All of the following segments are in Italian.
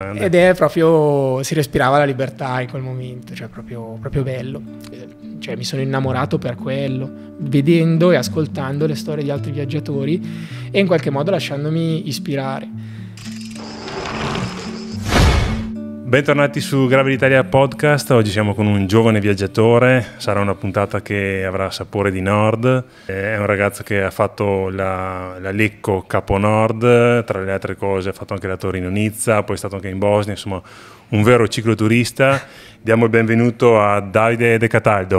Ed è proprio, si respirava la libertà in quel momento, cioè proprio, proprio bello. Eh, cioè, mi sono innamorato per quello, vedendo e ascoltando le storie di altri viaggiatori e in qualche modo lasciandomi ispirare. Bentornati su Gravel Italia Podcast, oggi siamo con un giovane viaggiatore, sarà una puntata che avrà sapore di nord, è un ragazzo che ha fatto la, la Lecco Capo Nord, tra le altre cose ha fatto anche la Torino-Nizza, poi è stato anche in Bosnia, insomma un vero cicloturista. Diamo il benvenuto a Davide De Cataldo.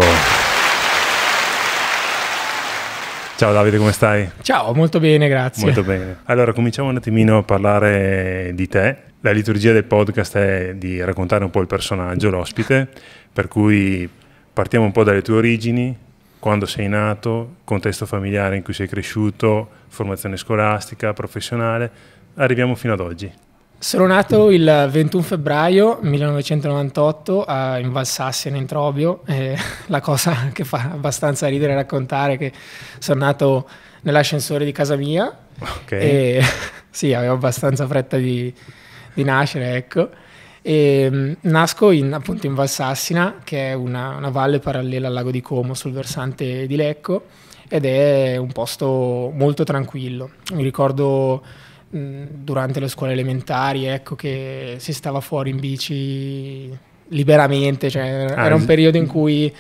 Ciao Davide, come stai? Ciao, molto bene, grazie. Molto bene. Allora, cominciamo un attimino a parlare di te, la liturgia del podcast è di raccontare un po' il personaggio, l'ospite, per cui partiamo un po' dalle tue origini, quando sei nato, contesto familiare in cui sei cresciuto, formazione scolastica, professionale, arriviamo fino ad oggi. Sono nato il 21 febbraio 1998 in Valsassia, in Trobio. la cosa che fa abbastanza ridere raccontare è che sono nato nell'ascensore di casa mia. Ok. E, sì, avevo abbastanza fretta di, nascere, ecco. E, ehm, nasco in, appunto in Valsassina, che è una, una valle parallela al lago di Como sul versante di Lecco, ed è un posto molto tranquillo. Mi ricordo mh, durante le scuole elementari ecco, che si stava fuori in bici liberamente, cioè, ah, era un periodo in cui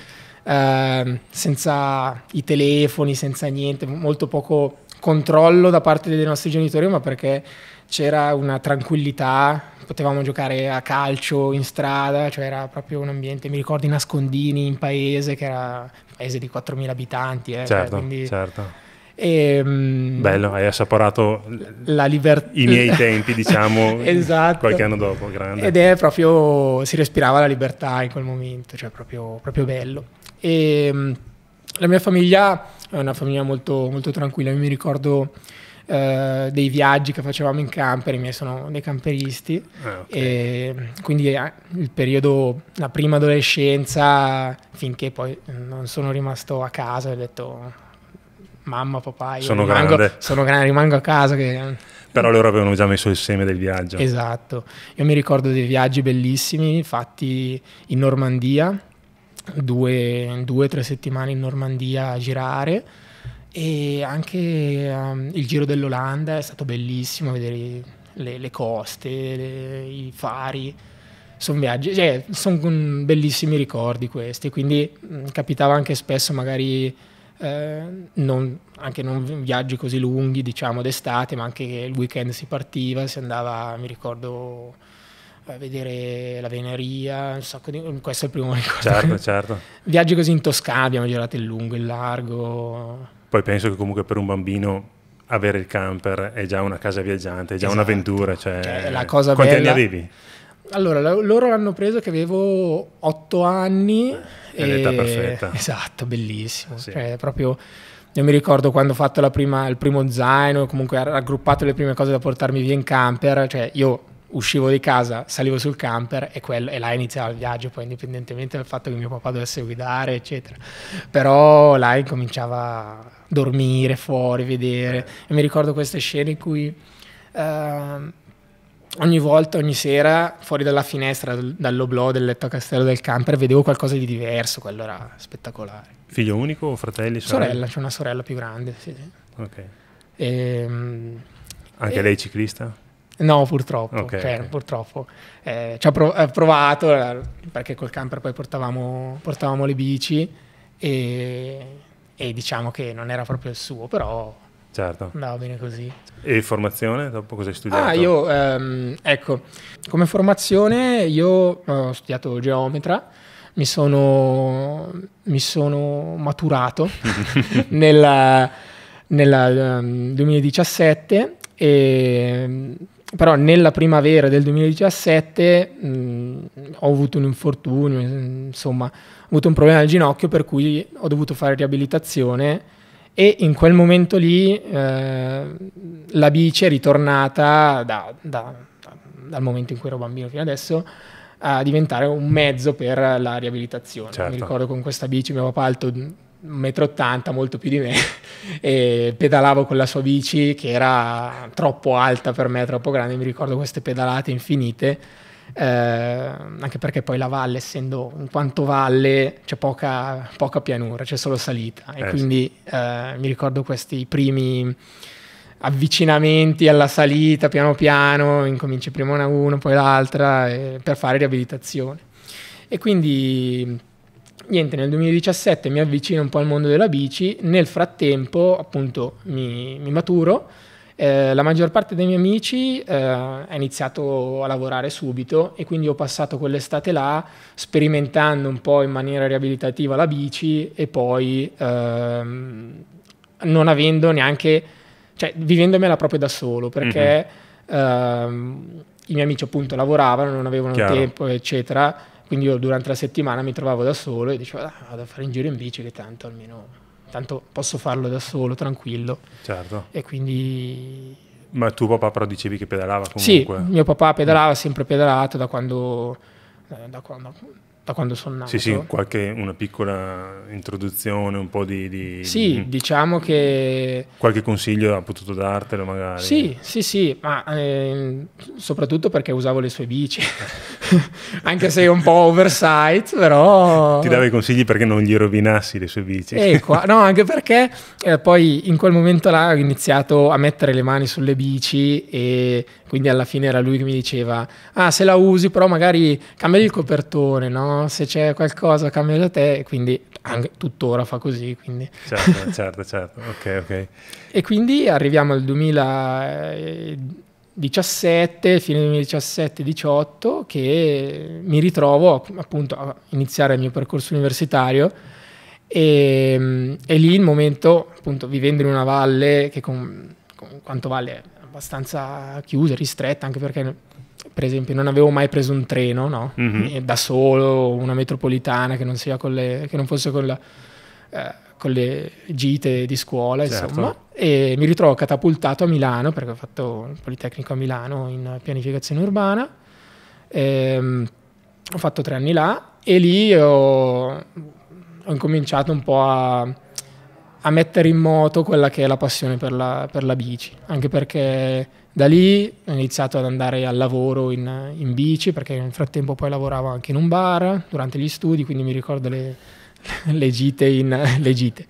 eh, senza i telefoni, senza niente, molto poco controllo da parte dei nostri genitori, ma perché c'era una tranquillità, potevamo giocare a calcio in strada, cioè era proprio un ambiente, mi ricordo i nascondini in paese, che era un paese di 4.000 abitanti. Eh, cioè certo, quindi... certo. E, ehm, Bello, hai assaporato la liber... i miei tempi, diciamo, esatto. qualche anno dopo. Grande. Ed è proprio, si respirava la libertà in quel momento, cioè proprio, proprio bello. E, ehm, la mia famiglia è una famiglia molto, molto tranquilla, io mi ricordo eh, dei viaggi che facevamo in camper, i miei sono dei camperisti, ah, okay. quindi eh, il periodo, la prima adolescenza, finché poi eh, non sono rimasto a casa ho detto mamma, papà, io sono rimango, grande. Sono grande, rimango a casa. Che... Però loro avevano già messo il seme del viaggio. Esatto, io mi ricordo dei viaggi bellissimi fatti in Normandia, due o tre settimane in Normandia a girare e anche um, il giro dell'Olanda è stato bellissimo vedere le, le coste, le, i fari. Sono viaggi, cioè, sono bellissimi ricordi questi, quindi mh, capitava anche spesso magari eh, non, anche non viaggi così lunghi, diciamo d'estate, ma anche il weekend si partiva, si andava, mi ricordo, a vedere la Veneria, un sacco di, questo è il primo ricordo. Certo, certo. Viaggi così in Toscana, abbiamo girato il lungo, il largo, poi penso che comunque per un bambino avere il camper è già una casa viaggiante, è già esatto. un'avventura. Cioè, cioè, la cosa quanti bella... anni avevi? Allora, loro l'hanno preso che avevo otto anni. Eh, è e... l'età perfetta. Esatto, bellissimo. Sì. Cioè, proprio... Io mi ricordo quando ho fatto prima, il primo zaino, comunque raggruppato le prime cose da portarmi via in camper, cioè io uscivo di casa, salivo sul camper e, quello, e là iniziava il viaggio, poi indipendentemente dal fatto che mio papà dovesse guidare, eccetera. Però là incominciava dormire fuori, vedere. Eh. E mi ricordo queste scene in cui eh, ogni volta, ogni sera, fuori dalla finestra, dall'oblò del letto a castello del camper, vedevo qualcosa di diverso, quello era spettacolare. Figlio unico o fratelli? Sorella, sorella c'è una sorella più grande, sì. Ok. E, ehm, Anche e... lei ciclista? No, purtroppo, okay, cioè, okay. purtroppo. Eh, ci ho prov provato, eh, perché col camper poi portavamo, portavamo le bici e e diciamo che non era proprio il suo, però certo. andava bene così. E formazione? Dopo cosa hai studiato? Ah, io, ehm, ecco, come formazione io ho studiato geometra, mi sono, mi sono maturato nel 2017 ehm, e però nella primavera del 2017 mh, mm, ho avuto un infortunio, insomma, ho avuto un problema al ginocchio per cui ho dovuto fare riabilitazione e in quel momento lì eh, la bici è ritornata da, da, dal momento in cui ero bambino fino adesso a diventare un mezzo per la riabilitazione. Certo. Mi ricordo con questa bici mio papà alto 1,80 m, molto più di me, e pedalavo con la sua bici che era troppo alta per me, troppo grande, mi ricordo queste pedalate infinite, eh, anche perché poi la valle, essendo in quanto valle, c'è poca, poca pianura, c'è solo salita, e eh, quindi sì. eh, mi ricordo questi primi avvicinamenti alla salita, piano piano, incominci prima una, una poi l'altra, per fare riabilitazione. E quindi niente, nel 2017 mi avvicino un po' al mondo della bici, nel frattempo appunto mi, mi maturo, eh, la maggior parte dei miei amici eh, ha iniziato a lavorare subito e quindi ho passato quell'estate là sperimentando un po' in maniera riabilitativa la bici e poi ehm, non avendo neanche, cioè vivendomela proprio da solo perché mm-hmm. ehm, i miei amici appunto lavoravano, non avevano Chiaro. tempo eccetera quindi io durante la settimana mi trovavo da solo e dicevo ah, vado a fare un giro in bici che tanto almeno tanto posso farlo da solo, tranquillo. Certo. E quindi... Ma tuo papà però dicevi che pedalava comunque? Sì, mio papà pedalava, sempre pedalato da quando, eh, da quando da quando sono nato. Sì, sì, qualche, una piccola introduzione, un po' di... di sì, mh. Mm. diciamo che... Qualche consiglio ha potuto dartelo magari. Sì, sì, sì, ma eh, soprattutto perché usavo le sue bici, anche se un po' oversight, però... Ti dava i consigli perché non gli rovinassi le sue bici. Ecco, no, anche perché eh, poi in quel momento là ho iniziato a mettere le mani sulle bici e quindi alla fine era lui che mi diceva, ah se la usi però magari cambia il copertone, no? se c'è qualcosa cambia da te, quindi anche tuttora fa così. Quindi. Certo, certo, certo, ok, ok. E quindi arriviamo al 2017, eh, fine 2017-18, che mi ritrovo appunto a iniziare il mio percorso universitario. E, ehm, e, lì il momento, appunto, vivendo in una valle che con, con quanto vale abbastanza chiusa, ristretta, anche perché per esempio non avevo mai preso un treno no? mm-hmm. da solo, una metropolitana che non, le, che non fosse con, la, eh, con, le gite di scuola, certo. insomma. E mi ritrovo catapultato a Milano perché ho fatto il Politecnico a Milano in pianificazione urbana. Ehm, ho fatto tre anni là e lì ho, ho incominciato un po' a a mettere in moto quella che è la passione per la, per la bici, anche perché da lì ho iniziato ad andare al lavoro in, in, bici, perché nel frattempo poi lavoravo anche in un bar durante gli studi, quindi mi ricordo le, le gite, in, le gite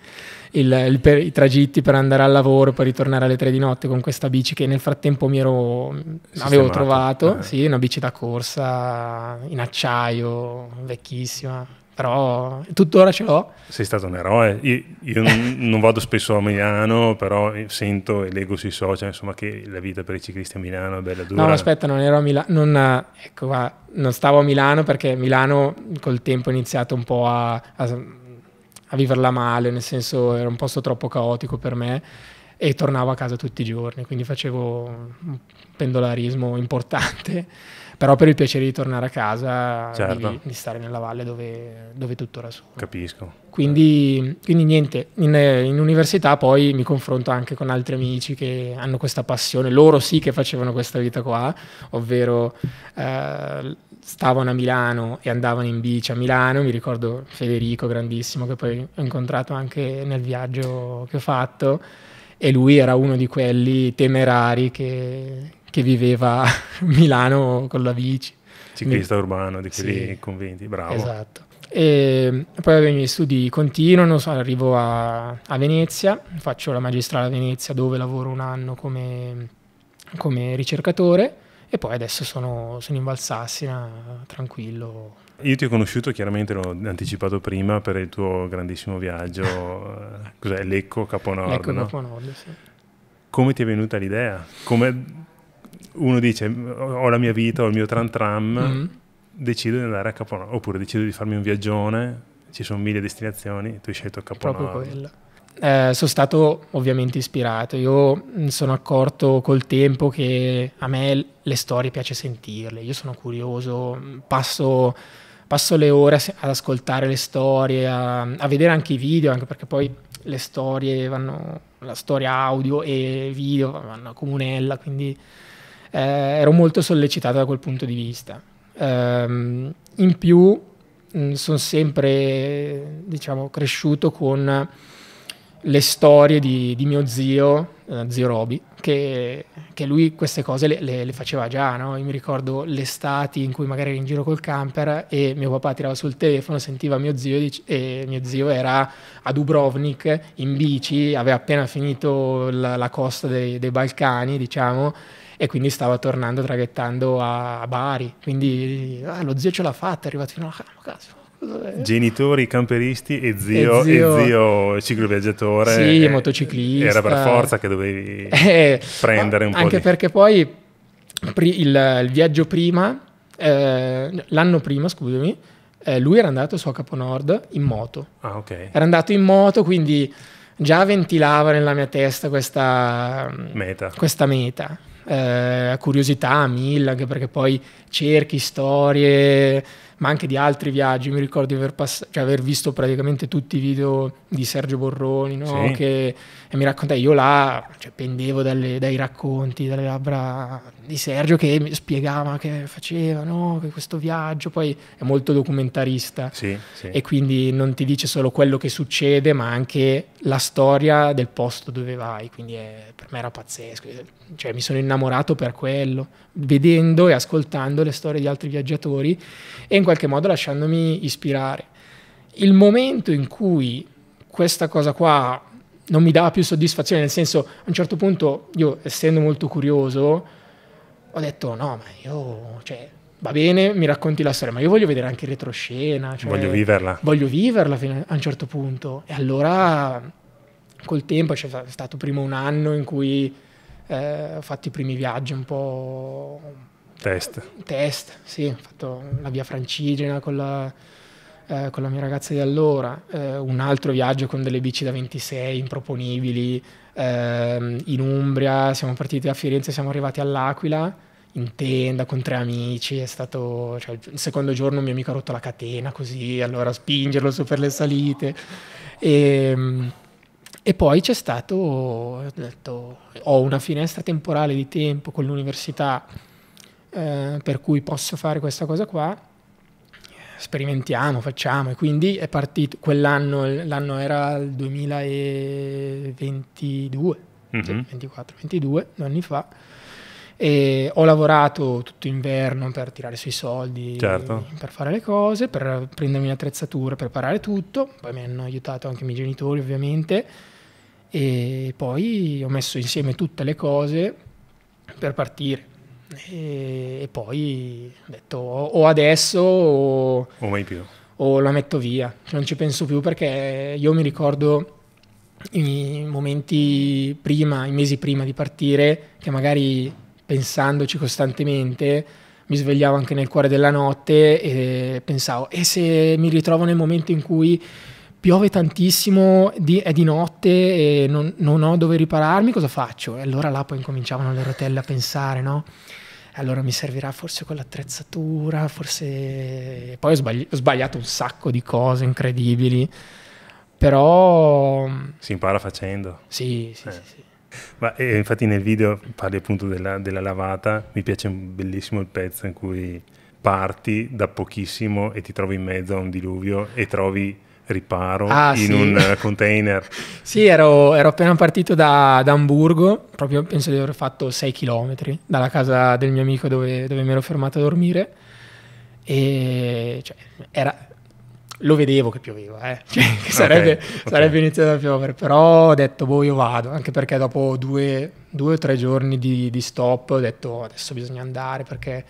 il, il per, i tragitti per andare al lavoro e poi ritornare alle tre di notte con questa bici che nel frattempo mi ero, avevo trovato, eh. sì, una bici da corsa in acciaio, vecchissima, però tuttora ce l'ho. Sei stato un eroe. Io, io non, non, vado spesso a Milano, però sento e leggo sui social insomma, che la vita per i ciclisti a Milano è bella dura. No, aspetta, non ero a Milano. Ecco, non stavo a Milano perché Milano col tempo ho iniziato un po' a, a, a viverla male, nel senso era un posto troppo caotico per me e tornavo a casa tutti i giorni, quindi facevo un pendolarismo importante però per il piacere di tornare a casa, certo. di, di, stare nella valle dove, dove tuttora sono. Capisco. Quindi, quindi niente, in, in, università poi mi confronto anche con altri amici che hanno questa passione, loro sì che facevano questa vita qua, ovvero eh, stavano a Milano e andavano in bici a Milano, mi ricordo Federico grandissimo che poi ho incontrato anche nel viaggio che ho fatto e lui era uno di quelli temerari che, che viveva a Milano con la bici. Ciclista Mi... urbano di quelli sì. convinti, bravo. Esatto. E poi i miei studi continuano, arrivo a, a, Venezia, faccio la magistrale a Venezia dove lavoro un anno come, come ricercatore e poi adesso sono, sono in Valsassina, tranquillo, io ti ho conosciuto, chiaramente l'ho anticipato prima, per il tuo grandissimo viaggio, eh, cos'è, Lecco Caponord. Lecco no? Caponord, sì. Come ti è venuta l'idea? Come uno dice ho la mia vita, ho il mio tram tram, mm-hmm. decido di andare a Caponato, oppure decido di farmi un viaggione, ci sono mille destinazioni, tu hai scelto Caponato. proprio quella. Eh, sono stato ovviamente ispirato, io mi mm, sono accorto col tempo che a me le storie piace sentirle, io sono curioso, mm, passo, passo le ore ad ascoltare le storie, a, a vedere anche i video, anche perché poi le storie vanno, la storia audio e video vanno a comunella, quindi eh, ero molto sollecitato da quel punto di vista. Um, in più mm, sono sempre diciamo, cresciuto con le storie di, di mio zio, eh, zio Roby, che, che, lui queste cose le, le, le faceva già, no? Io mi ricordo l'estate in cui magari ero in giro col camper e mio papà tirava sul telefono, sentiva mio zio dice, e mio zio era a Dubrovnik in bici, aveva appena finito la, la costa dei, dei Balcani, diciamo, e quindi stava tornando traghettando a, Bari. Quindi ah, lo zio ce l'ha fatta, è arrivato fino alla ah, casa. Genitori camperisti e zio, e zio, e zio cicloviaggiatore. Sì, e, motociclista. Era per forza che dovevi eh, prendere un po'. Anche perché poi il, il, viaggio prima, eh, l'anno prima, scusami, eh, lui era andato su a Caponord in moto. Ah, ok. Era andato in moto, quindi già ventilava nella mia testa questa meta. Questa meta eh, curiosità Millag, perché poi cerchi storie, ma anche di altri viaggi. Mi ricordo di aver, cioè aver visto praticamente tutti i video di Sergio Borroni, no? sì. che mi raccontava, io là cioè, pendevo dalle, dai racconti, dalle labbra di Sergio che mi spiegava che faceva no? questo viaggio, poi è molto documentarista sì, sì. e quindi non ti dice solo quello che succede ma anche la storia del posto dove vai, quindi è, per me era pazzesco, cioè, mi sono innamorato per quello, vedendo e ascoltando le storie di altri viaggiatori e in qualche modo lasciandomi ispirare. Il momento in cui questa cosa qua non mi dava più soddisfazione, nel senso a un certo punto io essendo molto curioso ho detto no, ma io cioè, va bene, mi racconti la storia, ma io voglio vedere anche il retroscena, cioè, voglio viverla. Voglio viverla fino a un certo punto e allora col tempo c'è stato prima un anno in cui eh, ho fatto i primi viaggi un po' test. Test, sì, ho fatto la via francigena con la eh, con la mia ragazza di allora, eh, un altro viaggio con delle bici da 26 improponibili eh, in Umbria, siamo partiti da Firenze, siamo arrivati all'Aquila in tenda con tre amici, è stato cioè, il secondo giorno un mio amico ha rotto la catena così, allora spingerlo su per le salite e, ehm, e poi c'è stato, ho detto, ho una finestra temporale di tempo con l'università eh, per cui posso fare questa cosa qua sperimentiamo, facciamo. E quindi è partito quell'anno, l'anno era il 2022, mm-hmm. 24, 22, due anni fa. E ho lavorato tutto inverno per tirare sui soldi, certo. per fare le cose, per prendermi l'attrezzatura, preparare tutto. Poi mi hanno aiutato anche i miei genitori, ovviamente. E poi ho messo insieme tutte le cose per partire. E, e poi ho detto o adesso o, o mai più. O la metto via, cioè, non ci penso più perché io mi ricordo i momenti prima, i mesi prima di partire, che magari pensandoci costantemente mi svegliavo anche nel cuore della notte e pensavo, e se mi ritrovo nel momento in cui piove tantissimo, di, è di notte e non, non, ho dove ripararmi, cosa faccio? E allora là poi incominciavano le rotelle a pensare, no? Allora mi servirà forse quell'attrezzatura, forse... Poi ho, sbagli ho sbagliato un sacco di cose incredibili, però... Si impara facendo. Sì, sì, eh. sì. sì. Ma, eh, infatti nel video parli appunto della, della lavata, mi piace bellissimo il pezzo in cui parti da pochissimo e ti trovi in mezzo a un diluvio e trovi riparo ah, in sì. un eh, container. sì, ero, ero, appena partito da, da, Hamburgo, proprio penso di aver fatto 6 km dalla casa del mio amico dove, dove mi ero fermato a dormire. E cioè, era, lo vedevo che pioveva, eh. cioè, che sarebbe, okay, okay. sarebbe, iniziato a piovere, però ho detto, boh, io vado, anche perché dopo due, due o tre giorni di, di stop ho detto, adesso bisogna andare perché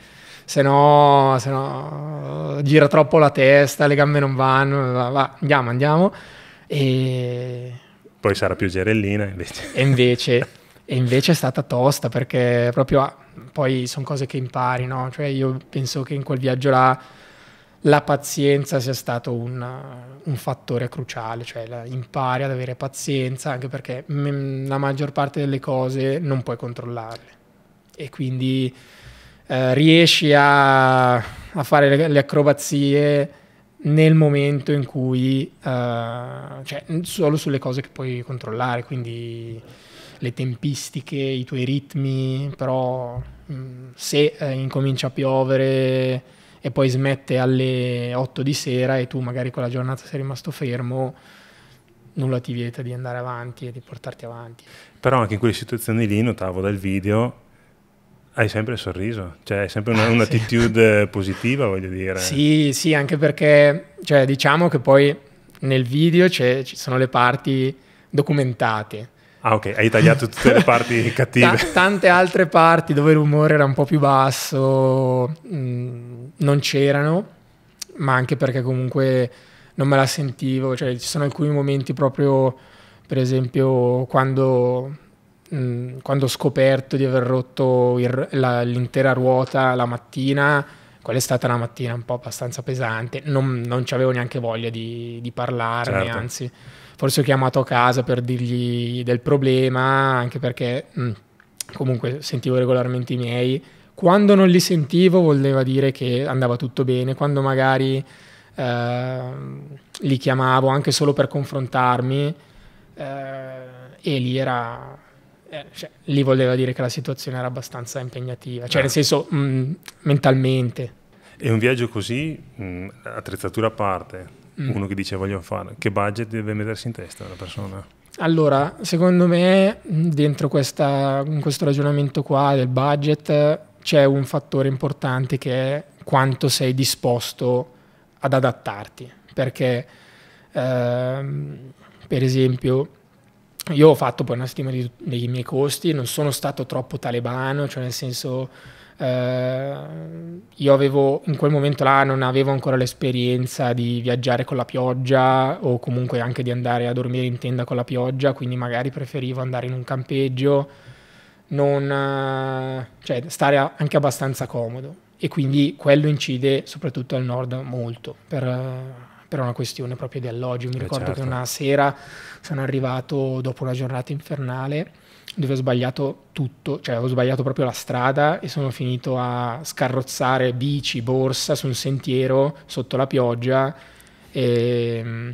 se no, se no gira troppo la testa, le gambe non vanno, va, va, andiamo, andiamo. E... Poi sarà più gerellina invece. E invece, e invece è stata tosta perché proprio ah, poi sono cose che impari, no? Cioè io penso che in quel viaggio là la pazienza sia stato un, un fattore cruciale, cioè la, impari ad avere pazienza anche perché mm, la maggior parte delle cose non puoi controllarle e quindi eh, riesci a, a fare le, le, acrobazie nel momento in cui, eh, cioè solo sulle cose che puoi controllare, quindi le tempistiche, i tuoi ritmi, però mh, mm, se eh, incomincia a piovere e poi smette alle 8 di sera e tu magari quella giornata sei rimasto fermo, nulla ti vieta di andare avanti e di portarti avanti. Però anche in quelle situazioni lì notavo dal video hai sempre il sorriso, cioè hai sempre un'attitude ah, sì. positiva, voglio dire. Sì, sì, anche perché cioè, diciamo che poi nel video ci sono le parti documentate. Ah ok, hai tagliato tutte le parti cattive. T tante altre parti dove l'umore era un po' più basso mh, mm, non c'erano, ma anche perché comunque non me la sentivo, cioè ci sono alcuni momenti proprio, per esempio, quando Mm, quando ho scoperto di aver rotto il, la, l'intera ruota la mattina, quella è stata una mattina un po' abbastanza pesante, non, non ci avevo neanche voglia di, di parlarne, certo. anzi forse ho chiamato a casa per dirgli del problema, anche perché mh, mm, comunque sentivo regolarmente i miei. Quando non li sentivo voleva dire che andava tutto bene, quando magari eh, li chiamavo anche solo per confrontarmi eh, e lì era eh, cioè, lì voleva dire che la situazione era abbastanza impegnativa, cioè ah. nel senso mh, mm, mentalmente. E un viaggio così, mh, mm, attrezzatura a parte, mm. uno che dice voglio fare, che budget deve mettersi in testa una persona? Allora, secondo me mm, dentro questa, questo ragionamento qua del budget c'è un fattore importante che è quanto sei disposto ad adattarti, perché ehm, per esempio io ho fatto poi una stima di, dei miei costi, non sono stato troppo talebano, cioè nel senso eh, io avevo in quel momento là non avevo ancora l'esperienza di viaggiare con la pioggia o comunque anche di andare a dormire in tenda con la pioggia, quindi magari preferivo andare in un campeggio, non, cioè stare anche abbastanza comodo e quindi quello incide soprattutto al nord molto per per una questione proprio di alloggio. Mi eh ricordo certo. che una sera sono arrivato dopo una giornata infernale dove ho sbagliato tutto, cioè ho sbagliato proprio la strada e sono finito a scarrozzare bici, borsa su un sentiero sotto la pioggia e mm,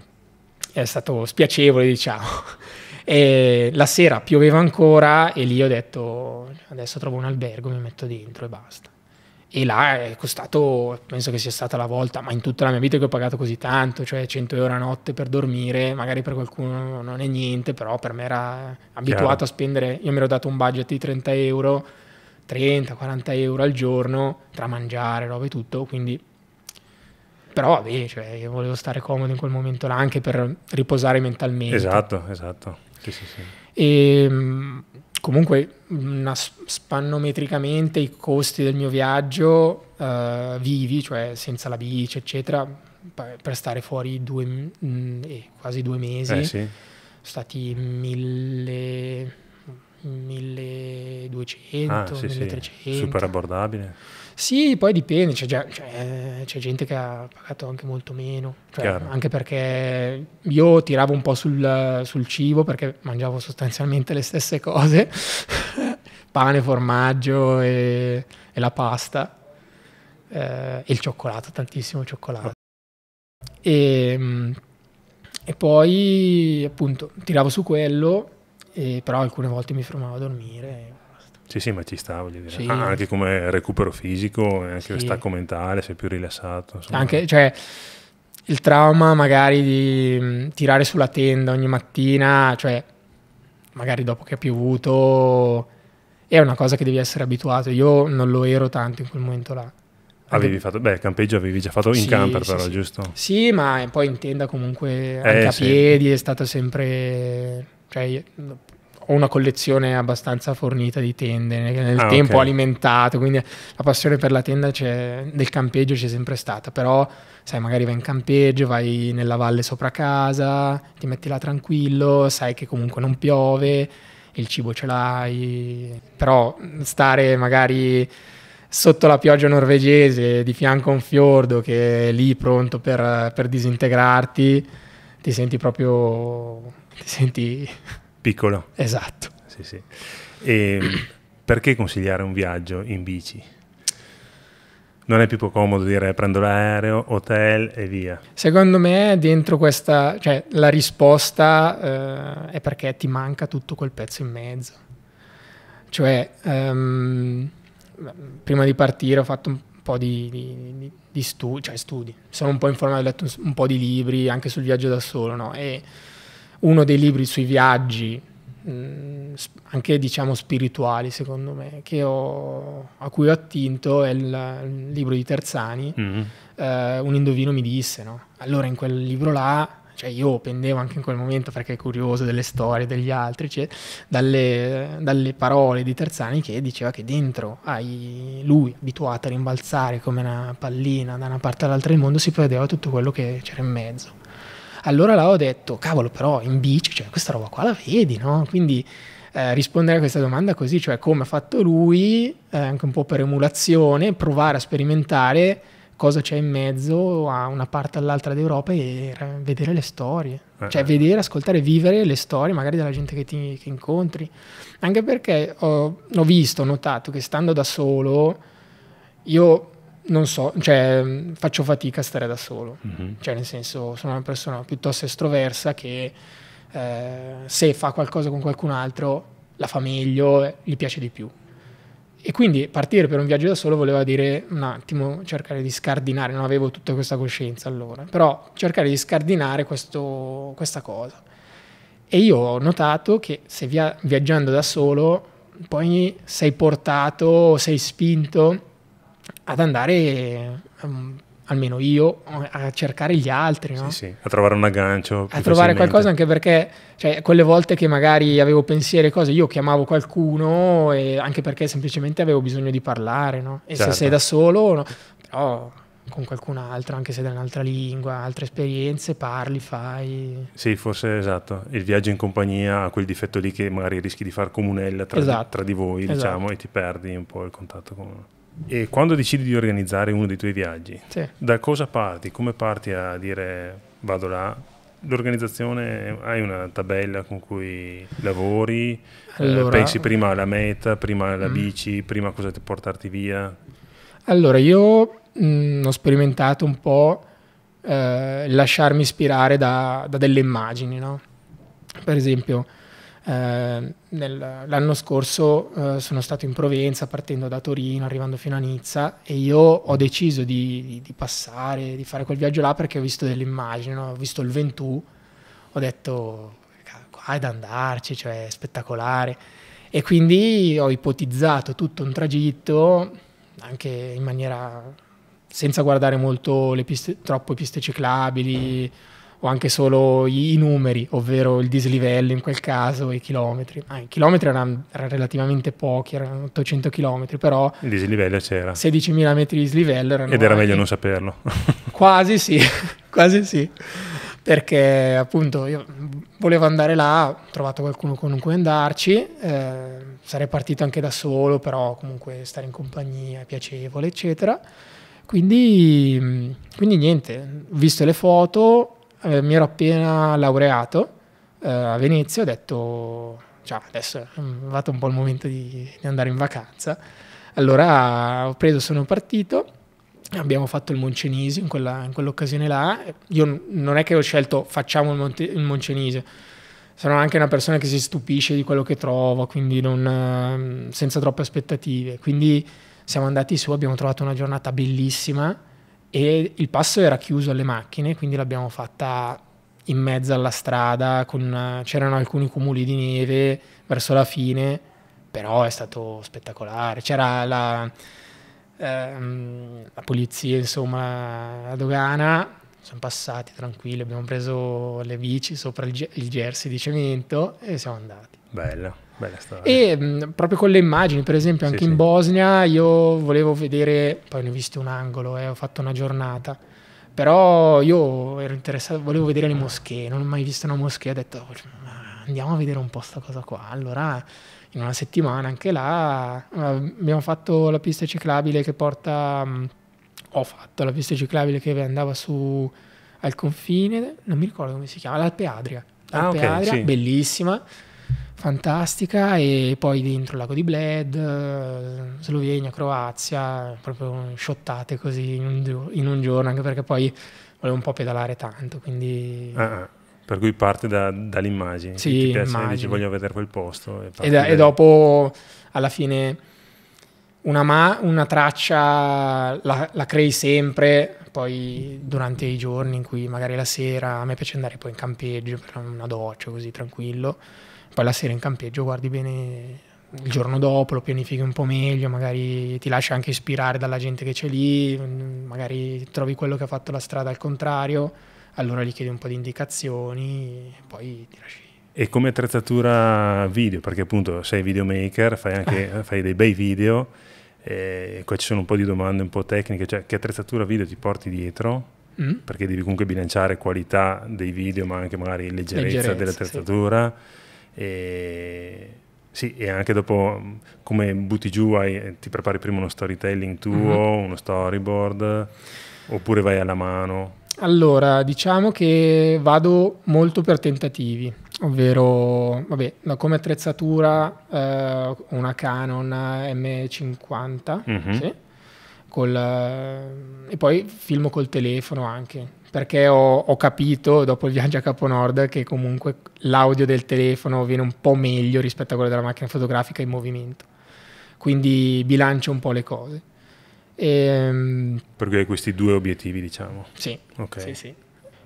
è stato spiacevole diciamo. E la sera pioveva ancora e lì ho detto adesso trovo un albergo, mi metto dentro e basta e là è costato, penso che sia stata la volta, ma in tutta la mia vita che ho pagato così tanto, cioè 100 euro a notte per dormire, magari per qualcuno non è niente, però per me era abituato Chiaro. a spendere, io mi ero dato un budget di 30 euro, 30-40 euro al giorno, tra mangiare, robe e tutto, quindi... Però vabbè, cioè, io volevo stare comodo in quel momento là anche per riposare mentalmente. Esatto, esatto. Sì, sì, sì. E, ehm, comunque una, mm, spannometricamente i costi del mio viaggio uh, vivi, cioè senza la bici, eccetera, per stare fuori due, mh, mm, eh, quasi due mesi, eh, sì. sono stati mille... 1200, ah, sì, 1300. Sì. Super abbordabile. Sì, poi dipende, c'è, già, c'è, cioè, c'è, gente che ha pagato anche molto meno, cioè, anche perché io tiravo un po' sul, sul cibo perché mangiavo sostanzialmente le stesse cose, pane, formaggio e, e la pasta eh, e il cioccolato, tantissimo cioccolato. E, mm, e poi appunto tiravo su quello e, però alcune volte mi fermavo a dormire. Sì, sì, ma ci sta, voglio dire. Sì. Ah, anche come recupero fisico, anche sì. stacco mentale, sei più rilassato. Insomma. Anche, cioè, il trauma magari di mm, tirare sulla tenda ogni mattina, cioè, magari dopo che ha piovuto, è una cosa che devi essere abituato. Io non lo ero tanto in quel momento là. Avevi fatto, beh, campeggio avevi già fatto in sì, camper, sì, però, sì. giusto? Sì, ma poi in tenda comunque eh, anche a piedi è stato sempre cioè, mm, ho una collezione abbastanza fornita di tende, nel ah, tempo okay. alimentato, quindi la passione per la tenda del campeggio c'è sempre stata, però sai, magari vai in campeggio, vai nella valle sopra casa, ti metti là tranquillo, sai che comunque non piove, il cibo ce l'hai, però mm, stare magari sotto la pioggia norvegese, di fianco a un fiordo che è lì pronto per, per disintegrarti, ti senti proprio ti senti piccolo. Esatto. Sì, sì. E perché consigliare un viaggio in bici? Non è più comodo dire prendo l'aereo, hotel e via. Secondo me dentro questa, cioè la risposta eh, è perché ti manca tutto quel pezzo in mezzo. Cioè, um, prima di partire ho fatto un po' di, di, di studi, cioè studi, sono un po' informato, ho letto un, un po' di libri anche sul viaggio da solo, no? E uno dei libri sui viaggi, mh, mm, anche diciamo spirituali secondo me, ho, a cui ho attinto è il, il libro di Terzani, mm-hmm. eh, Un indovino mi disse, no? allora in quel libro là cioè io pendevo anche in quel momento perché è curioso delle storie degli altri, cioè, dalle, dalle, parole di Terzani che diceva che dentro ai, lui, abituato a rimbalzare come una pallina da una parte all'altra del mondo, si perdeva tutto quello che c'era in mezzo. Allora là ho detto, cavolo però in bici, cioè questa roba qua la vedi, no? Quindi eh, rispondere a questa domanda così, cioè come ha fatto lui, eh, anche un po' per emulazione, provare a sperimentare cosa c'è in mezzo a una parte all'altra d'Europa e vedere le storie, eh, cioè eh. vedere, ascoltare, vivere le storie magari della gente che, ti, che incontri, anche perché ho, ho visto, ho notato che stando da solo io non so, cioè, mm, faccio fatica a stare da solo. Mm-hmm. Cioè, nel senso, sono una persona piuttosto estroversa che eh, se fa qualcosa con qualcun altro la fa meglio, gli piace di più. E quindi partire per un viaggio da solo voleva dire un attimo cercare di scardinare, non avevo tutta questa coscienza allora, però cercare di scardinare questo, questa cosa. E io ho notato che se via, viaggiando da solo, poi sei portato, sei spinto ad andare um, almeno io a cercare gli altri, no? sì, sì, a trovare un aggancio. A trovare qualcosa anche perché, cioè, quelle volte che magari avevo pensieri e cose, io chiamavo qualcuno anche perché semplicemente avevo bisogno di parlare, no? E certo. se sei da solo, no? però con qualcun altro, anche se da un'altra lingua, altre esperienze, parli, fai. Sì, forse esatto. Il viaggio in compagnia ha quel difetto lì che magari rischi di far comunella tra, esatto. di, tra di voi, diciamo, esatto. diciamo, e ti perdi un po' il contatto con e quando decidi di organizzare uno dei tuoi viaggi, sì. da cosa parti? Come parti a dire vado là? L'organizzazione, hai una tabella con cui lavori? Allora, eh, pensi prima alla meta, prima alla mh. Mm. bici, prima cosa ti portarti via? Allora, io mh, mm, ho sperimentato un po' eh, lasciarmi ispirare da, da delle immagini, no? Per esempio, Ehm, nel, l'anno scorso eh, sono stato in Provenza partendo da Torino, arrivando fino a Nizza e io ho deciso di, di, di passare, di fare quel viaggio là perché ho visto delle immagini, no? ho visto il Ventù, ho detto qua è da andarci, cioè è spettacolare e quindi ho ipotizzato tutto un tragitto anche in maniera senza guardare molto le piste, troppo piste ciclabili o anche solo i, numeri, ovvero il dislivello in quel caso, e i chilometri. Ah, I chilometri erano, erano, relativamente pochi, erano 800 chilometri, però... Il dislivello c'era. 16.000 metri di dislivello erano... Ed era meglio non saperlo. quasi sì, quasi sì. Perché appunto io volevo andare là, ho trovato qualcuno con cui andarci, eh, sarei partito anche da solo, però comunque stare in compagnia è piacevole, eccetera. Quindi, quindi niente, ho visto le foto, eh, mi ero appena laureato eh, a Venezia, ho detto, cioè adesso è mm, arrivato un po' il momento di, di andare in vacanza. Allora ho preso, sono partito, abbiamo fatto il Moncenisio in, quella, in quell'occasione là. Io non è che ho scelto facciamo il, Monte, il Moncenise, sono anche una persona che si stupisce di quello che trova, quindi non, mm, senza troppe aspettative. Quindi siamo andati su, abbiamo trovato una giornata bellissima e il passo era chiuso alle macchine, quindi l'abbiamo fatta in mezzo alla strada, con, c'erano alcuni cumuli di neve verso la fine, però è stato spettacolare. C'era la, ehm, la polizia, insomma, la dogana, siamo passati tranquilli, abbiamo preso le bici sopra il, il jersey di cemento e siamo andati. Bello. E mh, mm, proprio con le immagini, per esempio, anche sì, in sì. Bosnia io volevo vedere, poi ne ho visto un angolo, eh, ho fatto una giornata. Però io ero interessato, volevo vedere le moschee, non ho mai visto una moschea, ho detto andiamo a vedere un po' questa cosa qua. Allora in una settimana anche là eh, abbiamo fatto la pista ciclabile che porta mm, ho fatto la pista ciclabile che andava su al confine non mi ricordo come si chiama l'Alpe Adria ah, l'Alpe ah, okay, Adria sì. bellissima fantastica e poi dentro Lago di Bled, eh, Slovenia, Croazia, proprio shottate così in un, in un giorno, anche perché poi volevo un po' pedalare tanto, quindi... Ah, ah per cui parte da, dall'immagine, sì, ti piace, immagini. dici voglio vedere quel posto. E, e, da, e dopo alla fine una, ma, una traccia la, la crei sempre, poi durante i giorni in cui magari la sera, a me piace andare poi in campeggio per una doccia così tranquillo, poi la sera in campeggio guardi bene il giorno dopo, lo pianifichi un po' meglio, magari ti lasci anche ispirare dalla gente che c'è lì, magari trovi quello che ha fatto la strada al contrario, allora gli chiedi un po' di indicazioni e poi ti lasci e come attrezzatura video, perché appunto sei videomaker, fai anche ah. fai dei bei video, e qua ci sono un po' di domande un po' tecniche, cioè che attrezzatura video ti porti dietro? Mm. Perché devi comunque bilanciare qualità dei video, ma anche magari leggerezza, leggerezza dell'attrezzatura. Sì. E, sì, e anche dopo come butti giù, hai, ti prepari prima uno storytelling tuo, mm-hmm. uno storyboard, oppure vai alla mano? Allora, diciamo che vado molto per tentativi, ovvero, vabbè, come attrezzatura eh, una Canon M50, mm-hmm. sì, col, e poi filmo col telefono anche, perché ho, ho, capito dopo il viaggio a Capo Nord che comunque l'audio del telefono viene un po' meglio rispetto a quello della macchina fotografica in movimento. Quindi bilancio un po' le cose. E, ehm, Perché hai questi due obiettivi, diciamo. Sì, okay. sì, sì.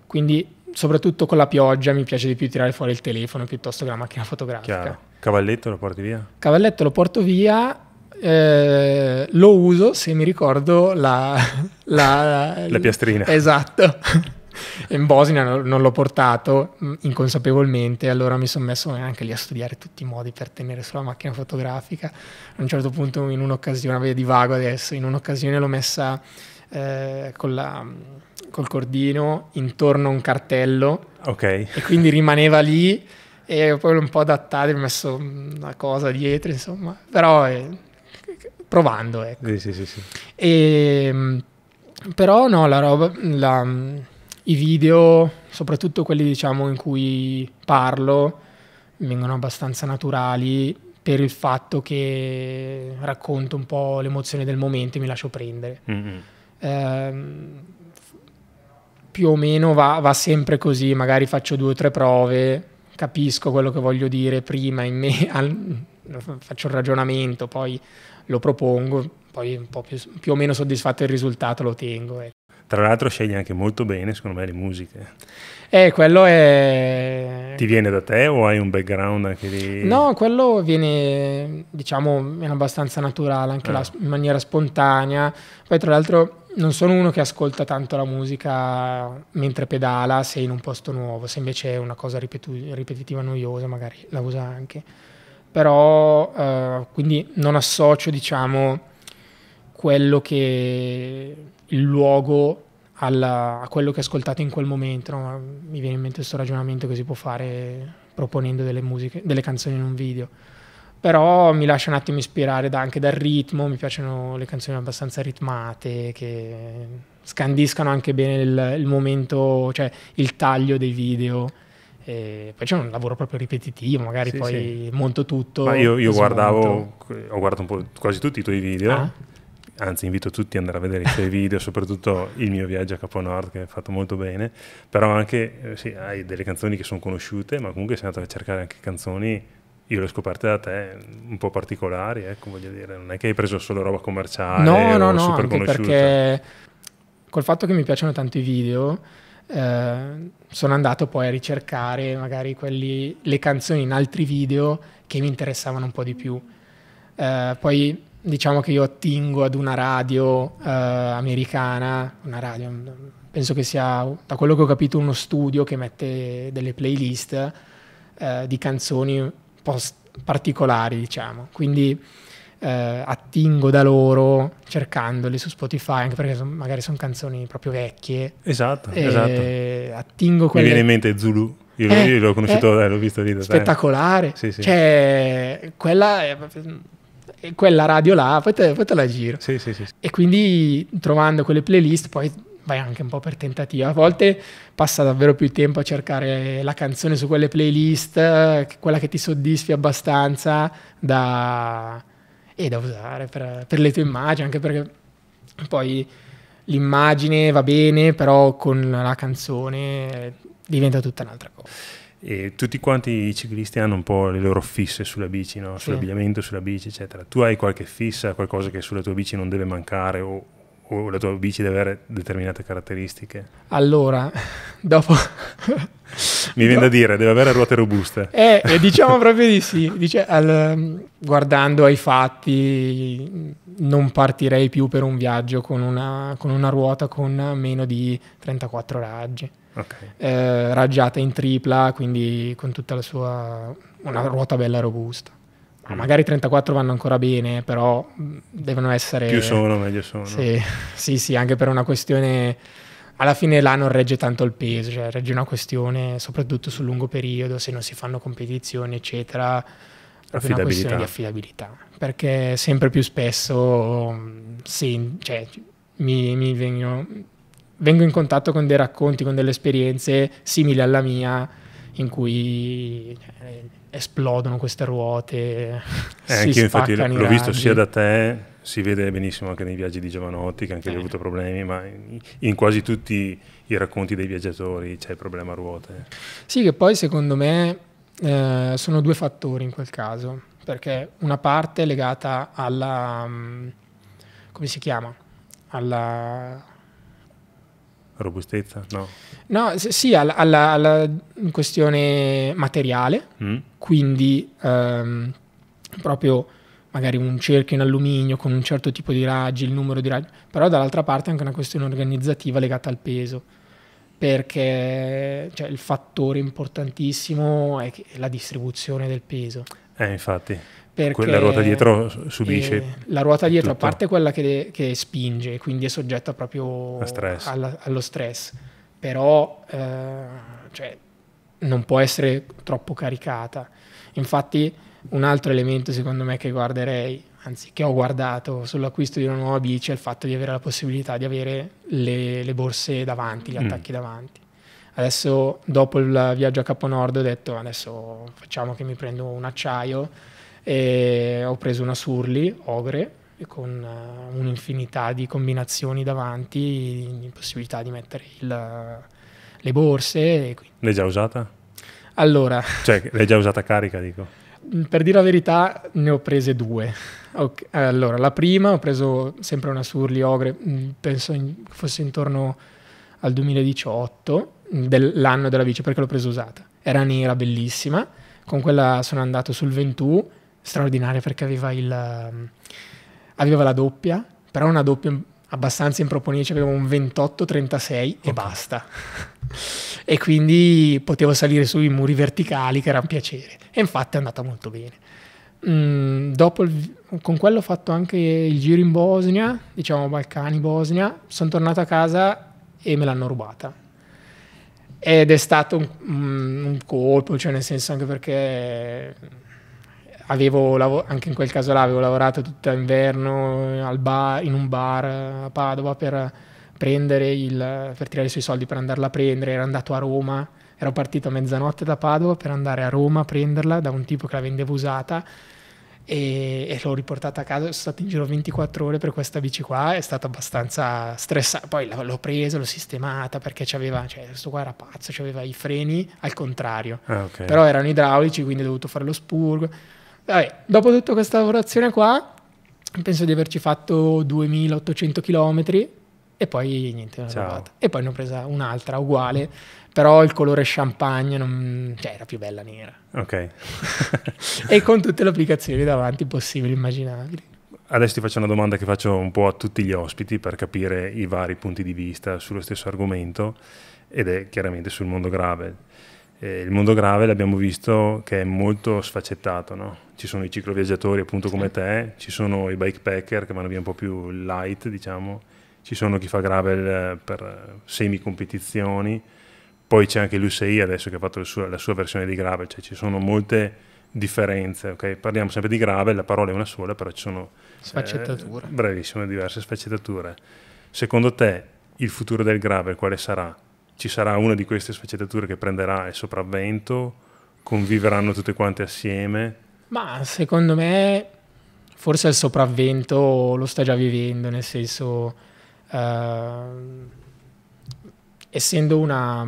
Quindi soprattutto con la pioggia mi piace di più tirare fuori il telefono piuttosto che la macchina fotografica. Chiaro. Cavalletto lo porti via? Cavalletto lo porto via eh, lo uso se mi ricordo la, la, la piastrina. Esatto. In Bosnia non l'ho portato mm, inconsapevolmente, allora mi sono messo anche lì a studiare tutti i modi per tenere sulla macchina fotografica. A un certo punto, in un'occasione, vabbè, divago adesso, in un'occasione l'ho messa eh, la, mm, col cordino intorno a un cartello okay. e quindi rimaneva lì e poi l'ho un po' adattato, ho messo mm, una cosa dietro, insomma, però... Eh, provando. Ecco. Sì, sì, sì, e, ehm, però no, la roba, la, i video, soprattutto quelli diciamo in cui parlo, vengono abbastanza naturali per il fatto che racconto un po' l'emozione del momento e mi lascio prendere. Mm-hmm. Ehm, più o meno va, va sempre così, magari faccio due o tre prove, capisco quello che voglio dire prima in me, al, faccio il ragionamento, poi lo propongo, poi un po' più, più o meno soddisfatto del risultato lo tengo. Eh. Ecco. Tra l'altro scegli anche molto bene, secondo me, le musiche. Eh, quello è... Ti viene da te o hai un background anche di... No, quello viene, diciamo, in abbastanza naturale, anche eh. la, in maniera spontanea. Poi, tra l'altro, non sono uno che ascolta tanto la musica mentre pedala se in un posto nuovo, se invece è una cosa ripetu- ripetitiva, noiosa, magari la usa anche però eh, quindi non associo diciamo quello che il luogo alla, a quello che ho ascoltato in quel momento no? mi viene in mente questo ragionamento che si può fare proponendo delle musiche delle canzoni in un video però mi lascia un attimo ispirare da, anche dal ritmo mi piacciono le canzoni abbastanza ritmate che scandiscano anche bene il, il momento cioè il taglio dei video e poi c'è un lavoro proprio ripetitivo, magari sì, poi sì. monto tutto. Ma io, io guardavo, ho guardato quasi tutti i tuoi video. Ah. Anzi, invito tutti ad andare a vedere i tuoi video, soprattutto il mio viaggio a Capo Nord che è fatto molto bene. Però anche eh, sì, hai delle canzoni che sono conosciute, ma comunque sei andato a cercare anche canzoni io le ho scoperte da te un po' particolari, ecco, voglio dire, non è che hai preso solo roba commerciale no, no, no, super no, perché col fatto che mi piacciono tanto i video eh, sono andato poi a ricercare magari quelli, le canzoni in altri video che mi interessavano un po' di più. Eh, poi diciamo che io attingo ad una radio eh, americana, una radio, penso che sia, da quello che ho capito, uno studio che mette delle playlist eh, di canzoni particolari, diciamo. Quindi eh, attingo da loro cercandoli su Spotify, anche perché son, magari sono canzoni proprio vecchie. Esatto, esatto. Attingo quelle... Mi viene in mente Zulu. Io, eh, io l'ho conosciuto, eh, eh l'ho visto lì. Spettacolare. Sì, sì. Cioè, quella, quella radio là, poi te, poi te la giro. Sì, sì, sì. E quindi trovando quelle playlist poi vai anche un po' per tentativa. A volte passa davvero più tempo a cercare la canzone su quelle playlist, eh, quella che ti soddisfi abbastanza da e da usare per, per le tue immagini, anche perché poi l'immagine va bene, però con la canzone diventa tutta un'altra cosa. E tutti quanti i ciclisti hanno un po' le loro fisse sulla bici, no? sull'abbigliamento, sulla bici, eccetera. Tu hai qualche fissa, qualcosa che sulla tua bici non deve mancare o o la tua bici deve avere determinate caratteristiche? Allora, dopo... Mi viene da dire, deve avere ruote robuste. eh diciamo proprio di sì. Dice, al, mm, guardando ai fatti, non partirei più per un viaggio con una, con una ruota con meno di 34 raggi. Okay. Eh, raggiata in tripla, quindi con tutta la sua... una ruota bella robusta. Ah, magari 34 vanno ancora bene, però mm, devono essere... Più sono, meglio sono. Sì, sì, sì anche per una questione... Alla fine là non regge tanto il peso, cioè regge una questione soprattutto sul lungo periodo, se non si fanno competizioni, eccetera. Proprio una questione di affidabilità. Perché sempre più spesso mm, sì, cioè, mi, mi vengo, vengo in contatto con dei racconti, con delle esperienze simili alla mia, in cui... Cioè, esplodono queste ruote. Eh, anche io infatti l'ho raggi. visto sia da te, si vede benissimo anche nei viaggi di Giovanotti, che anche eh. lui ha eh. avuto problemi, ma in, in, quasi tutti i racconti dei viaggiatori c'è il problema ruote. Sì, che poi secondo me eh, sono due fattori in quel caso, perché una parte è legata alla... Mm, come si chiama? Alla robustezza? No, no sì, alla, alla, alla questione materiale, mm. quindi ehm, proprio magari un cerchio in alluminio con un certo tipo di raggi, il numero di raggi, però dall'altra parte anche una questione organizzativa legata al peso, perché cioè, il fattore importantissimo è, è la distribuzione del peso. Eh, infatti. Perché eh, la ruota dietro subisce... la ruota dietro, tutto. a parte quella che, che, spinge, quindi è soggetta proprio stress. Alla, allo stress, però eh, cioè, non può essere troppo caricata. Infatti un altro elemento secondo me che guarderei, anzi che ho guardato sull'acquisto di una nuova bici è il fatto di avere la possibilità di avere le, le borse davanti, gli mm. attacchi davanti. Adesso dopo il viaggio a Capo Nord ho detto adesso facciamo che mi prendo un acciaio e ho preso una Surly Ogre con eh, un'infinità di combinazioni davanti, possibilità di mettere il, eh, le borse. L'hai già usata? Allora. Cioè, l'hai già usata carica, dico. Mm, per dire la verità, ne ho prese due. Okay. Allora, la prima ho preso sempre una Surly Ogre, mm, penso in, fosse intorno al 2018, mm, dell'anno della bici, perché l'ho presa usata. Era nera, bellissima. Con quella sono andato sul Ventù straordinaria perché aveva, il, ehm, aveva la doppia, però una doppia abbastanza improponibile, avevo un 28-36 okay. e basta. e quindi potevo salire sui muri verticali che era un piacere. E infatti è andata molto bene. Mm, il, con quello ho fatto anche il giro in Bosnia, diciamo Balcani, Bosnia. Sono tornato a casa e me l'hanno rubata. Ed è stato un, mm, un colpo, cioè nel senso anche perché avevo lav- anche in quel caso là avevo lavorato tutto l'inverno in un bar a Padova per prendere il, per tirare sui soldi per andarla a prendere, ero andato a Roma, ero partito a mezzanotte da Padova per andare a Roma a prenderla da un tipo che la vendeva usata e, e l'ho riportata a casa, sono stato in giro 24 ore per questa bici qua, è stato abbastanza stressato poi l'ho presa, l'ho sistemata perché c'aveva, cioè questo qua era pazzo, aveva i freni al contrario, ah, okay. però erano idraulici quindi ho dovuto fare lo spurgo, Vabbè, dopo tutta questa lavorazione qua, penso di averci fatto 2800 km e poi niente, E poi ne ho presa un'altra uguale, però il colore champagne non... cioè, era più bella nera. Ok. e con tutte le applicazioni davanti possibili, immaginabili. Adesso ti faccio una domanda che faccio un po' a tutti gli ospiti per capire i vari punti di vista sullo stesso argomento ed è chiaramente sul mondo grave. Eh, il mondo grave l'abbiamo visto che è molto sfaccettato, no? ci sono i cicloviaggiatori appunto come te, ci sono i bikepacker che vanno via un po' più light diciamo, ci sono chi fa gravel eh, per semi-competizioni, poi c'è anche l'USI adesso che ha fatto la sua, la sua versione di gravel, cioè ci sono molte differenze, okay? parliamo sempre di gravel, la parola è una sola, però ci sono sfaccettature. Eh, bravissime, diverse sfaccettature. Secondo te il futuro del gravel quale sarà? ci sarà una di queste sfaccettature che prenderà il sopravvento, conviveranno tutte quante assieme? Ma secondo me forse il sopravvento lo sta già vivendo, nel senso, eh, essendo una,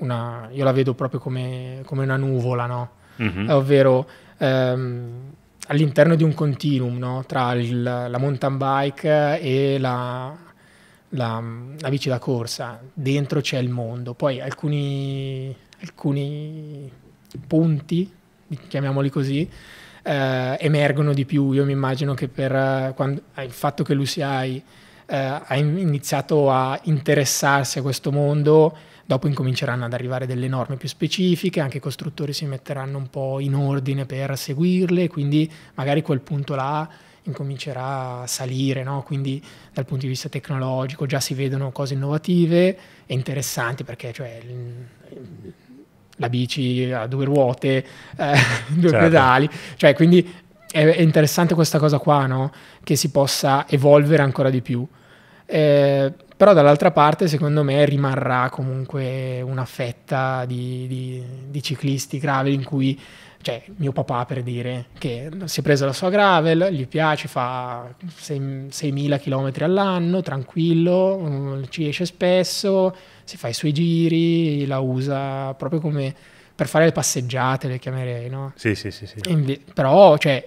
una, io la vedo proprio come, come una nuvola, no? Mm-hmm. ovvero ehm, all'interno di un continuum no? tra il, la mountain bike e la, la, la, bici da corsa, dentro c'è il mondo, poi alcuni, alcuni punti, chiamiamoli così, eh, emergono di più. Io mi immagino che per eh, quando, eh, il fatto che l'UCI hai eh, ha iniziato a interessarsi a questo mondo, dopo incominceranno ad arrivare delle norme più specifiche, anche i costruttori si metteranno un po' in ordine per seguirle, quindi magari quel punto là incomincerà a salire, no? quindi dal punto di vista tecnologico già si vedono cose innovative e interessanti perché cioè, la bici ha due ruote, eh, due certo. pedali, cioè, quindi è, interessante questa cosa qua, no? che si possa evolvere ancora di più. Eh, però dall'altra parte secondo me rimarrà comunque una fetta di, di, di ciclisti gravi in cui cioè mio papà per dire, che si è preso la sua gravel, gli piace, fa 6.000 km all'anno, tranquillo, mm, ci esce spesso, si fa i suoi giri, la usa proprio come per fare le passeggiate, le chiamerei, no? Sì, sì, sì. sì. Inve- però cioè,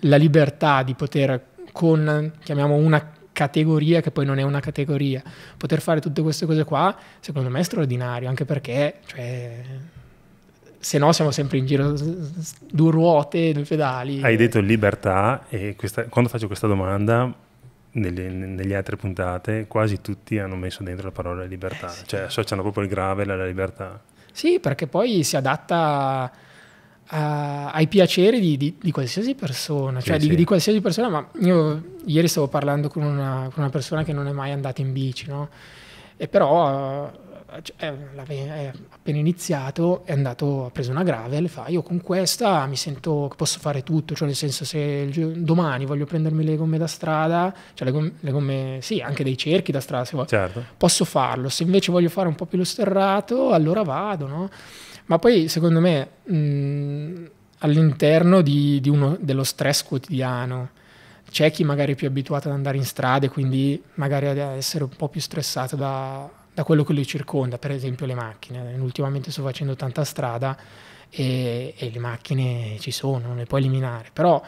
la libertà di poter con, chiamiamo una categoria che poi non è una categoria, poter fare tutte queste cose qua, secondo me è straordinario, anche perché... Cioè, se no siamo sempre in giro due ruote, due pedali. Hai detto libertà e questa, quando faccio questa domanda negli, nelle, altre puntate quasi tutti hanno messo dentro la parola libertà, eh sì. cioè associano proprio il grave alla libertà. Sì, perché poi si adatta a, ai piaceri di, di, di qualsiasi persona, sì, cioè sì. Di, di, qualsiasi persona, ma io ieri stavo parlando con una, con una persona che non è mai andata in bici, no? E però è, cioè, eh, è appena iniziato, è andato, ha preso una gravel, fa io con questa mi sento che posso fare tutto, cioè nel senso se domani voglio prendermi le gomme da strada, cioè le gomme, le gomme sì, anche dei cerchi da strada se voglio, certo. posso farlo, se invece voglio fare un po' più lo sterrato allora vado, no? Ma poi secondo me mh, mhmm, all'interno di, di uno, dello stress quotidiano, c'è chi magari è più abituato ad andare in strada e quindi magari ad essere un po' più stressato da da quello che lo circonda, per esempio le macchine. Ultimamente sto facendo tanta strada e, e le macchine ci sono, non le puoi eliminare, però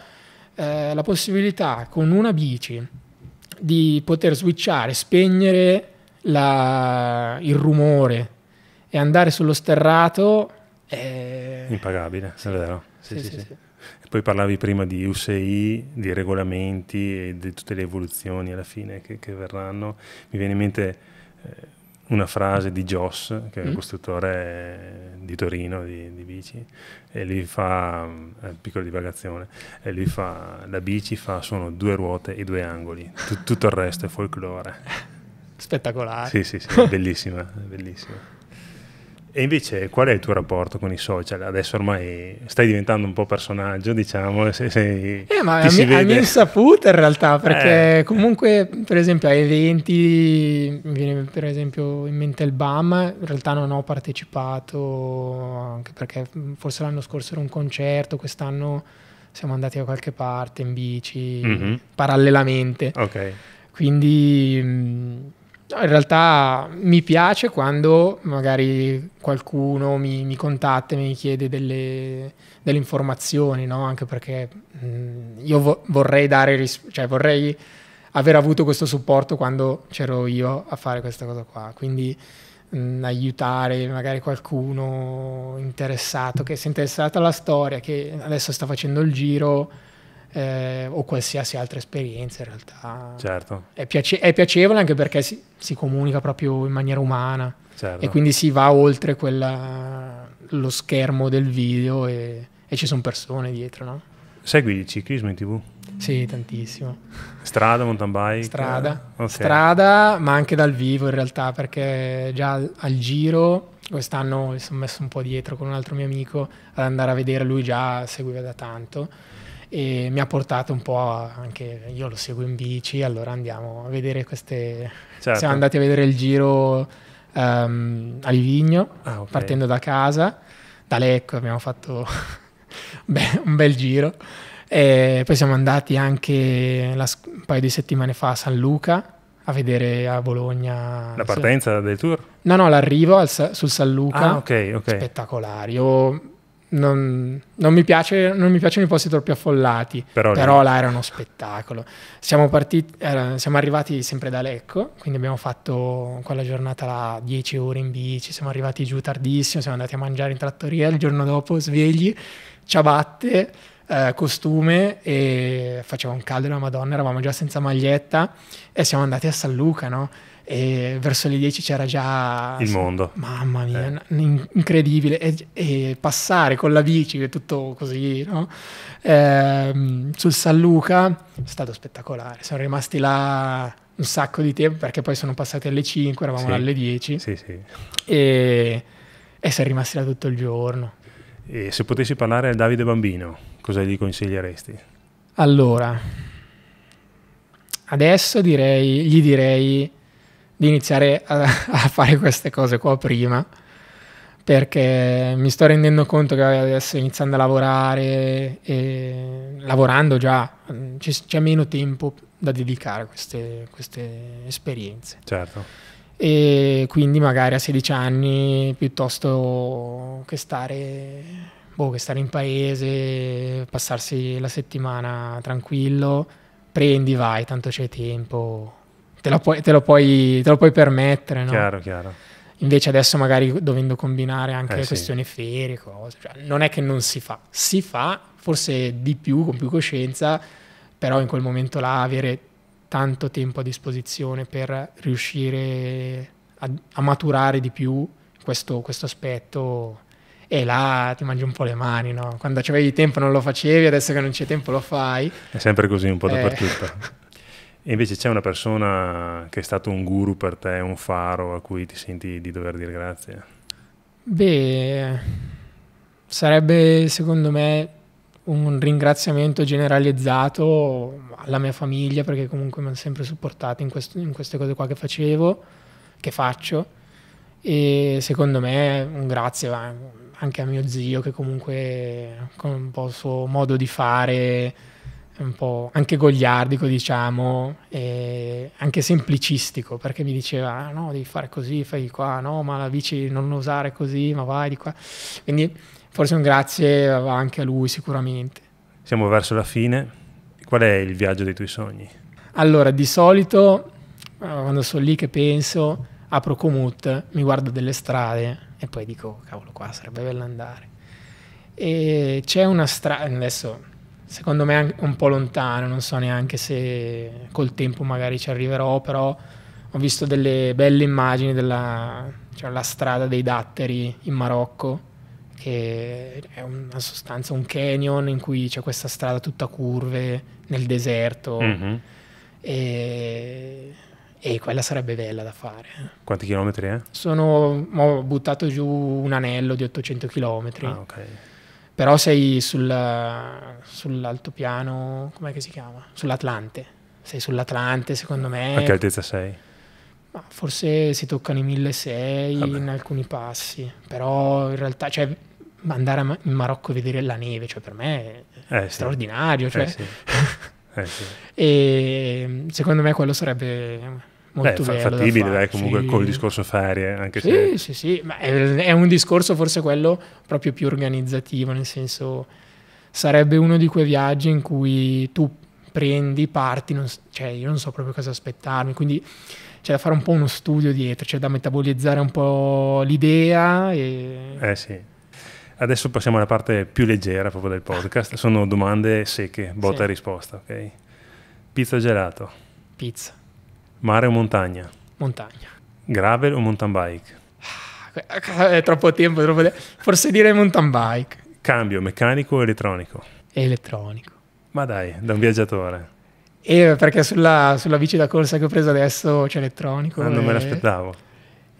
eh, la possibilità con una bici di poter switchare, spegnere la, il rumore e andare sullo sterrato è... Impagabile, sì. è vero. Sì, sì, sì, E poi parlavi prima di UCI, di regolamenti e di tutte le evoluzioni alla fine che, che verranno. Mi viene in mente eh, una frase di Joss, che è un mm. costruttore di Torino di, di, bici, e lui fa, piccola divagazione, e lui fa, la bici fa, sono due ruote e due angoli, T- tutto il resto è folklore. Spettacolare. Sì, sì, sì, bellissima, bellissima. E invece qual è il tuo rapporto con i social? Adesso ormai stai diventando un po' personaggio, diciamo. Se, se eh, ma a, si mi, a mia insaputa in realtà, eh. perché eh. comunque per esempio a eventi, mi viene per esempio in mente il BAM, in realtà non ho partecipato, anche perché mm, forse l'anno scorso era un concerto, quest'anno siamo andati da qualche parte in bici, mm-hmm. parallelamente. Ok. Quindi mm, in realtà mi piace quando magari qualcuno mi, mi contatta e mi chiede delle, delle informazioni, no? anche perché mh, mm, io vo- vorrei dare, ris- cioè vorrei aver avuto questo supporto quando c'ero io a fare questa cosa qua, quindi mh, mm, aiutare magari qualcuno interessato, che si è interessato alla storia, che adesso sta facendo il giro eh, o qualsiasi altra esperienza in realtà. Certo. È, piace- è piacevole anche perché si, si, comunica proprio in maniera umana certo. e quindi si va oltre quella, lo schermo del video e, e ci sono persone dietro, no? Segui il ciclismo in tv? Sì, tantissimo. Strada, mountain bike? Strada, okay. strada, ma anche dal vivo in realtà, perché già al, al giro, quest'anno mi sono messo un po' dietro con un altro mio amico ad andare a vedere, lui già seguiva da tanto e mi ha portato un po' anche io lo seguo in bici allora andiamo a vedere queste certo. siamo andati a vedere il giro um, a Livigno ah, okay. partendo da casa da Lecco abbiamo fatto un bel giro e poi siamo andati anche la, un paio di settimane fa a San Luca a vedere a Bologna. La partenza del tour? No, no, l'arrivo al, sul San Luca. Ah, ok, ok. Spettacolare. Io non, non, mi piace, non, mi piacciono i posti troppo affollati, però, però là era uno spettacolo. Siamo, partiti, era, siamo, arrivati sempre da Lecco, quindi abbiamo fatto quella giornata là 10 ore in bici, siamo arrivati giù tardissimo, siamo andati a mangiare in trattoria, il giorno dopo svegli, ciabatte, eh, costume e faceva un caldo della Madonna, eravamo già senza maglietta e siamo andati a San Luca, no? e verso le 10 c'era già il mondo. Mamma mia, eh. incredibile. E, e, passare con la bici, che tutto così, no? eh, sul San Luca è stato spettacolare. Sono rimasti là un sacco di tempo perché poi sono passati alle 5, eravamo sì. alle 10. Sì, sì. E, e sono rimasti là tutto il giorno. E se potessi parlare a Davide Bambino, cosa gli consiglieresti? Allora, adesso direi, gli direi di iniziare a, a fare queste cose qua prima perché mi sto rendendo conto che adesso iniziando a lavorare e lavorando già c'è meno tempo da dedicare a queste, queste esperienze. Certo. E quindi magari a 16 anni piuttosto che stare, boh, che stare in paese, passarsi la settimana tranquillo, prendi, vai, tanto c'è tempo te lo puoi, te lo puoi, te lo puoi permettere. No? Chiaro, chiaro. Invece adesso magari dovendo combinare anche eh, le sì. questioni ferie, cose, cioè, non è che non si fa, si fa forse di più, con più coscienza, però in quel momento là avere tanto tempo a disposizione per riuscire a, a maturare di più questo, questo aspetto e là ti mangi un po' le mani, no? Quando avevi tempo non lo facevi, adesso che non c'è tempo lo fai. È sempre così un po' eh. dappertutto e invece c'è una persona che è stato un guru per te, un faro a cui ti senti di dover dire grazie? Beh, sarebbe secondo me un ringraziamento generalizzato alla mia famiglia perché comunque mi hanno sempre supportato in, questo, in queste cose qua che facevo, che faccio e secondo me un grazie anche a mio zio che comunque con un po' il suo modo di fare un po' anche gogliardico, diciamo, anche semplicistico, perché mi diceva, ah, no, devi fare così, fai qua, no, ma la bici non usare così, ma vai di qua. Quindi forse un grazie va anche a lui sicuramente. Siamo verso la fine. Qual è il viaggio dei tuoi sogni? Allora, di solito, eh, quando sono lì che penso, apro Komoot, mi guardo delle strade e poi dico, cavolo, qua sarebbe bello andare. E c'è una strada, adesso secondo me è un po' lontano, non so neanche se col tempo magari ci arriverò, però ho visto delle belle immagini della cioè strada dei datteri in Marocco, che è una sostanza, un canyon in cui c'è questa strada tutta curve nel deserto. Mm-hmm. E, e, quella sarebbe bella da fare. Eh. Quanti chilometri è? Eh? Sono, ho buttato giù un anello di 800 chilometri. Ah, ok. Però sei sul, sull'altopiano, com'è che si chiama? Sull'Atlante. Sei sull'Atlante, secondo me. A che altezza sei? Ma forse si toccano i 1600 in alcuni passi, però in realtà, cioè, andare a, in Marocco e vedere la neve, cioè, per me è eh, straordinario. Eh, cioè. Sì. Cioè. Eh, sì. Eh, sì. e secondo me quello sarebbe molto Beh, fattibile, da dai, comunque sì. col discorso ferie. Anche sì, se... sì, sì, ma è, è, un discorso forse quello proprio più organizzativo, nel senso sarebbe uno di quei viaggi in cui tu prendi, parti, non, cioè io non so proprio cosa aspettarmi, quindi c'è da fare un po' uno studio dietro, c'è da metabolizzare un po' l'idea. E... Eh sì. Adesso passiamo alla parte più leggera proprio del podcast, ah, sono domande secche, botta sì. e risposta, ok? Pizza gelato? Pizza. Mare o montagna? Montagna. Gravel o mountain bike? Ah, è troppo tempo, è troppo tempo. forse dire mountain bike. Cambio meccanico o elettronico? Elettronico. Ma dai, da un viaggiatore. Eh, perché sulla, sulla, bici da corsa che ho preso adesso c'è elettronico. Ah, non me l'aspettavo.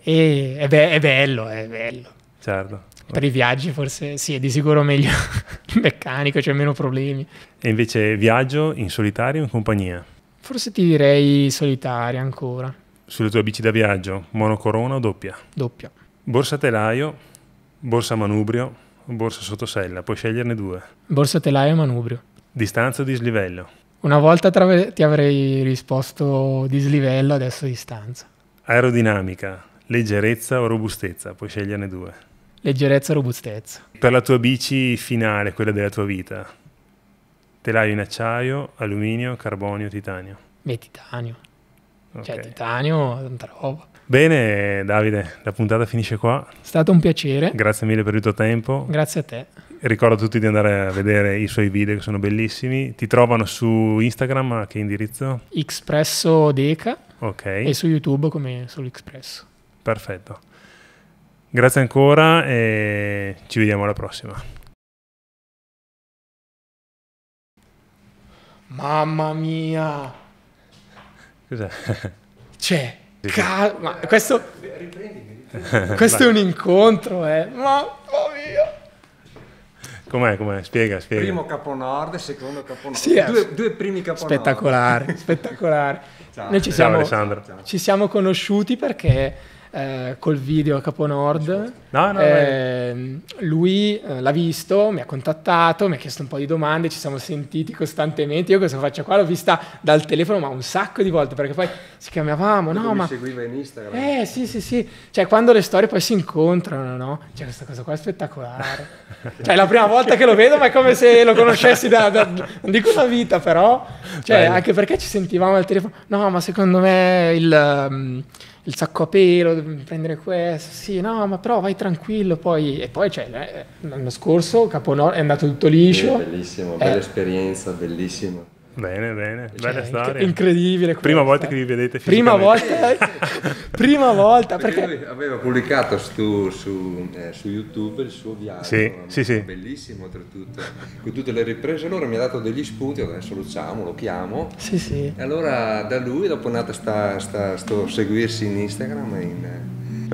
E è, be- è, bello, è bello. Certo. Per i viaggi forse sì, è di sicuro meglio meccanico, c'è cioè meno problemi. E invece viaggio in solitario o in compagnia? Forse ti direi solitaria ancora. Sulle tue bici da viaggio, monocorona o doppia? Doppia. Borsa telaio, borsa manubrio, o borsa sottosella, puoi sceglierne due. Borsa telaio e manubrio. Distanza o dislivello? Una volta ti avrei risposto dislivello, adesso distanza. Aerodinamica, leggerezza o robustezza, puoi sceglierne due. Leggerezza o robustezza. Per la tua bici finale, quella della tua vita, telaio in acciaio, alluminio, carbonio, titanio. E titanio. Cioè, okay. Cioè titanio, tanta roba. Bene Davide, la puntata finisce qua. È stato un piacere. Grazie mille per il tuo tempo. Grazie a te. Ricordo a tutti di andare a vedere i suoi video che sono bellissimi. Ti trovano su Instagram a che indirizzo? Xpresso Deca. Ok. E su YouTube come sull'Xpresso. Perfetto. Grazie ancora e ci vediamo alla prossima. Mamma mia! Cos'è? Cioè, cal- ma questo... Riprendimi, riprendimi. Questo è un incontro, eh! Mamma mia! Com'è, com'è? Spiega, spiega. Primo caponord, secondo caponord. Sì, due, due primi caponord. Spettacolare, spettacolare. Ciao. Noi ci siamo, Ciao, ci siamo conosciuti perché eh, col video a Caponord. No, no, ehm, eh, lui l'ha visto, mi ha contattato, mi ha chiesto un po' di domande, ci siamo sentiti costantemente. Io cosa faccio qua? L'ho vista dal telefono, ma un sacco di volte, perché poi si chiamavamo. No, mi ma... seguiva in Instagram. Eh sì, sì, sì. Cioè, quando le storie poi si incontrano, no? Cioè, questa cosa qua è spettacolare. cioè, è la prima volta che lo vedo, ma è come se lo conoscessi da, da non dico una vita, però. Cioè, Bello. anche perché ci sentivamo al telefono. No, ma secondo me il. Um, il sacco a pelo, prendere questo, sì, no, ma però vai tranquillo. Poi, e poi cioè, l'anno scorso Caponor è andato tutto liscio. Sì, bellissimo, bella eh. esperienza, bellissimo. Bene, bene, cioè, bella storia. Incredibile. Prima volta che vi vedete Prima volta, eh. prima volta perché... Aveva pubblicato su, su, eh, su, YouTube il suo viaggio, sì, no? sì, sì. bellissimo oltretutto, con tutte le riprese. Allora mi ha dato degli spunti, adesso lo chiamo, lo chiamo. Sì, sì. E allora da lui dopo è nata sta, sta, sto seguirsi in Instagram e in...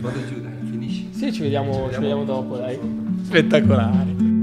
Vado giù, dai, finisci. Sì, ci vediamo, ci vediamo, ci vediamo dopo, dai. Spettacolare.